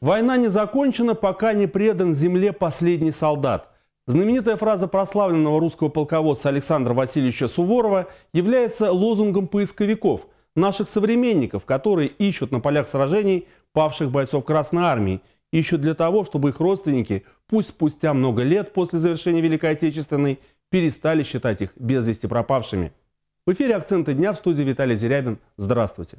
Война не закончена, пока не предан земле последний солдат. Знаменитая фраза прославленного русского полководца Александра Васильевича Суворова является лозунгом поисковиков, наших современников, которые ищут на полях сражений павших бойцов Красной Армии, ищут для того, чтобы их родственники, пусть спустя много лет после завершения Великой Отечественной, перестали считать их без вести пропавшими. В эфире «Акценты дня» в студии Виталий Зерябин. Здравствуйте.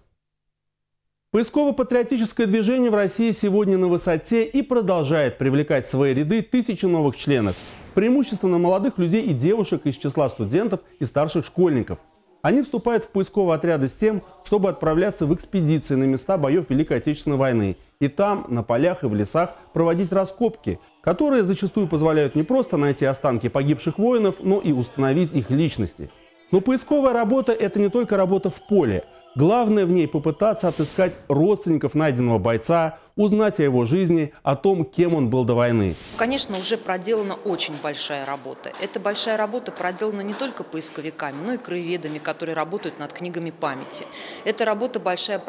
Поисково-патриотическое движение в России сегодня на высоте и продолжает привлекать в свои ряды тысячи новых членов, преимущественно молодых людей и девушек из числа студентов и старших школьников. Они вступают в поисковые отряды с тем, чтобы отправляться в экспедиции на места боев Великой Отечественной войны и там, на полях и в лесах, проводить раскопки, которые зачастую позволяют не просто найти останки погибших воинов, но и установить их личности. Но поисковая работа – это не только работа в поле – Главное в ней попытаться отыскать родственников найденного бойца, узнать о его жизни, о том, кем он был до войны. Конечно, уже проделана очень большая работа. Эта большая работа проделана не только поисковиками, но и краеведами, которые работают над книгами памяти. Эта работа большая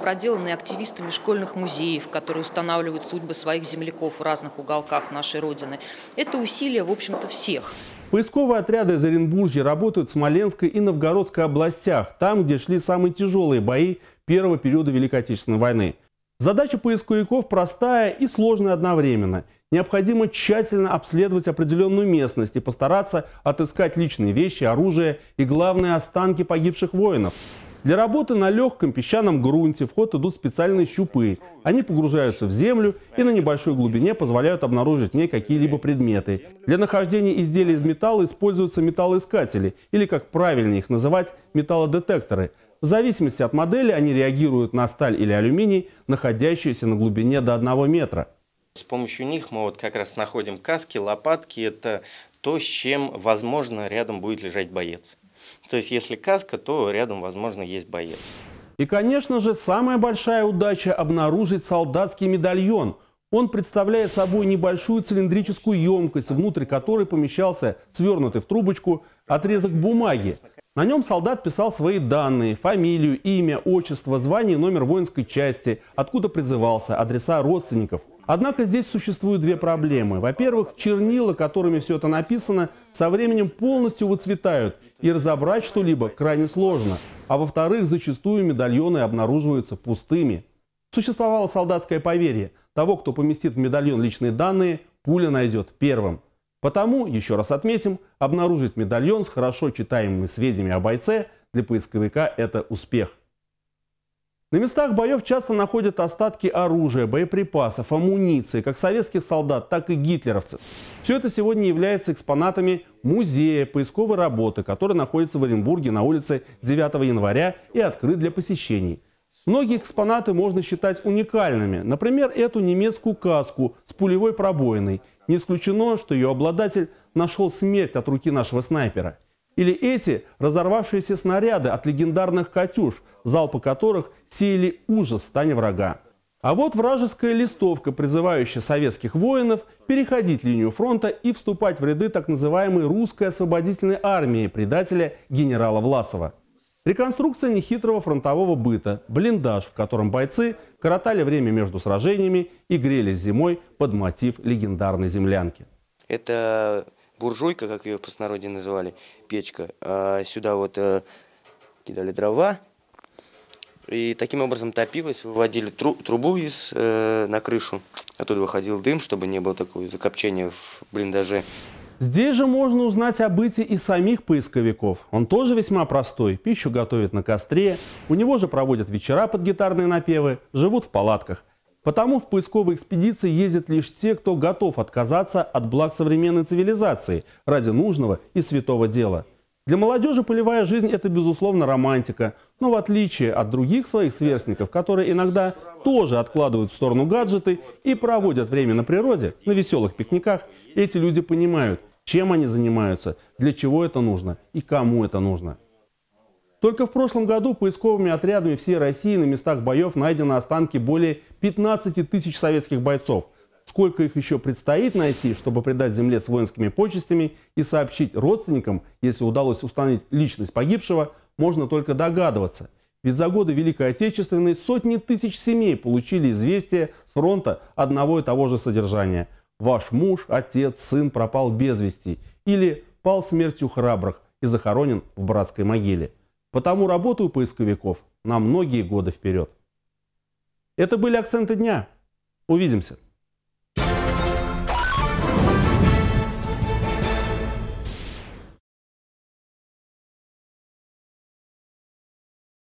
проделана и активистами школьных музеев, которые устанавливают судьбы своих земляков в разных уголках нашей Родины. Это усилия, в общем-то, всех. Поисковые отряды из Оренбуржья работают в Смоленской и Новгородской областях, там, где шли самые тяжелые бои первого периода Великой Отечественной войны. Задача поисковиков простая и сложная одновременно. Необходимо тщательно обследовать определенную местность и постараться отыскать личные вещи, оружие и, главное, останки погибших воинов. Для работы на легком песчаном грунте в ход идут специальные щупы. Они погружаются в землю и на небольшой глубине позволяют обнаружить в ней какие-либо предметы. Для нахождения изделий из металла используются металлоискатели, или, как правильно их называть, металлодетекторы. В зависимости от модели они реагируют на сталь или алюминий, находящиеся на глубине до 1 метра. С помощью них мы вот как раз находим каски, лопатки. Это то, с чем, возможно, рядом будет лежать боец. То есть, если каска, то рядом, возможно, есть боец. И, конечно же, самая большая удача – обнаружить солдатский медальон. Он представляет собой небольшую цилиндрическую емкость, внутрь которой помещался свернутый в трубочку отрезок бумаги. На нем солдат писал свои данные, фамилию, имя, отчество, звание, номер воинской части, откуда призывался, адреса родственников – Однако здесь существуют две проблемы. Во-первых, чернила, которыми все это написано, со временем полностью выцветают, и разобрать что-либо крайне сложно. А во-вторых, зачастую медальоны обнаруживаются пустыми. Существовало солдатское поверье. Того, кто поместит в медальон личные данные, пуля найдет первым. Потому, еще раз отметим, обнаружить медальон с хорошо читаемыми сведениями о бойце для поисковика – это успех. На местах боев часто находят остатки оружия, боеприпасов, амуниции, как советских солдат, так и гитлеровцев. Все это сегодня является экспонатами музея поисковой работы, который находится в Оренбурге на улице 9 января и открыт для посещений. Многие экспонаты можно считать уникальными. Например, эту немецкую каску с пулевой пробоиной. Не исключено, что ее обладатель нашел смерть от руки нашего снайпера – или эти разорвавшиеся снаряды от легендарных «Катюш», залпы которых сеяли ужас стане врага. А вот вражеская листовка, призывающая советских воинов переходить линию фронта и вступать в ряды так называемой русской освободительной армии предателя генерала Власова. Реконструкция нехитрого фронтового быта, блиндаж, в котором бойцы коротали время между сражениями и грелись зимой под мотив легендарной землянки. Это буржуйка, как ее в простонародье называли, печка. А сюда вот э, кидали дрова. И таким образом топилось, выводили тру трубу из, э, на крышу. Оттуда выходил дым, чтобы не было такого закопчения в блиндаже. Здесь же можно узнать о быте и самих поисковиков. Он тоже весьма простой. Пищу готовит на костре, у него же проводят вечера под гитарные напевы, живут в палатках. Потому в поисковые экспедиции ездят лишь те, кто готов отказаться от благ современной цивилизации ради нужного и святого дела. Для молодежи полевая жизнь – это, безусловно, романтика. Но в отличие от других своих сверстников, которые иногда тоже откладывают в сторону гаджеты и проводят время на природе, на веселых пикниках, эти люди понимают, чем они занимаются, для чего это нужно и кому это нужно. Только в прошлом году поисковыми отрядами всей России на местах боев найдены останки более 15 тысяч советских бойцов. Сколько их еще предстоит найти, чтобы предать земле с воинскими почестями и сообщить родственникам, если удалось установить личность погибшего, можно только догадываться. Ведь за годы Великой Отечественной сотни тысяч семей получили известие с фронта одного и того же содержания. Ваш муж, отец, сын пропал без вести или пал смертью храбрых и захоронен в братской могиле. Потому работаю поисковиков на многие годы вперед. Это были акценты дня. Увидимся.